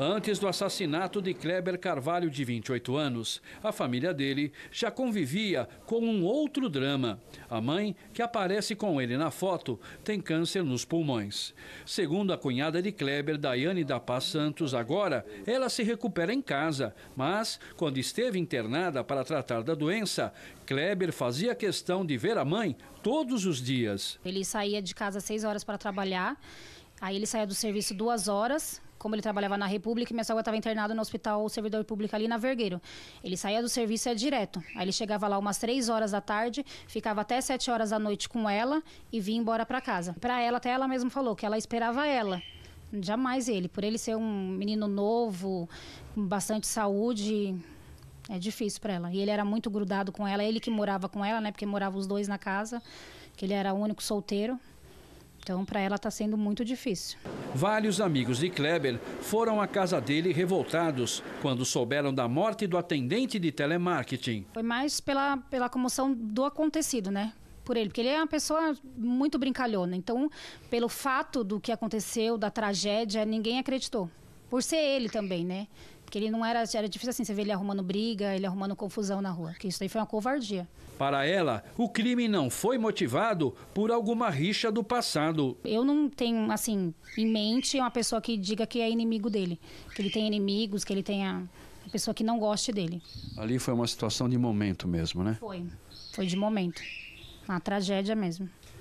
Antes do assassinato de Kleber Carvalho, de 28 anos, a família dele já convivia com um outro drama. A mãe, que aparece com ele na foto, tem câncer nos pulmões. Segundo a cunhada de Kleber, Daiane da Paz Santos, agora ela se recupera em casa, mas quando esteve internada para tratar da doença, Kleber fazia questão de ver a mãe todos os dias. Ele saía de casa às 6 horas para trabalhar. Aí ele saía do serviço duas horas, como ele trabalhava na República minha sogra estava internada no hospital servidor público ali na Vergueiro. Ele saía do serviço e é ia direto. Aí ele chegava lá umas 3 horas da tarde, ficava até 7 horas da noite com ela e vinha embora para casa. Para ela, até ela mesma falou que ela esperava ela. Jamais ele, por ele ser um menino novo, com bastante saúde, é difícil para ela. E ele era muito grudado com ela, ele que morava com ela, né? Porque moravam os dois na casa, que ele era o único solteiro. Então, para ela está sendo muito difícil. Vários amigos de Kleber foram à casa dele revoltados quando souberam da morte do atendente de telemarketing. Foi mais pela, pela comoção do acontecido, né? por ele, porque ele é uma pessoa muito brincalhona. Então, pelo fato do que aconteceu, da tragédia, ninguém acreditou. Por ser ele também, né? Porque ele não era. Era difícil assim, você ver ele arrumando briga, ele arrumando confusão na rua. Porque isso daí foi uma covardia. Para ela, o crime não foi motivado por alguma rixa do passado. Eu não tenho, assim, em mente uma pessoa que diga que é inimigo dele. Que ele tem inimigos, que ele tenha uma pessoa que não goste dele. Ali foi uma situação de momento mesmo, né? Foi. Foi de momento. Uma tragédia mesmo.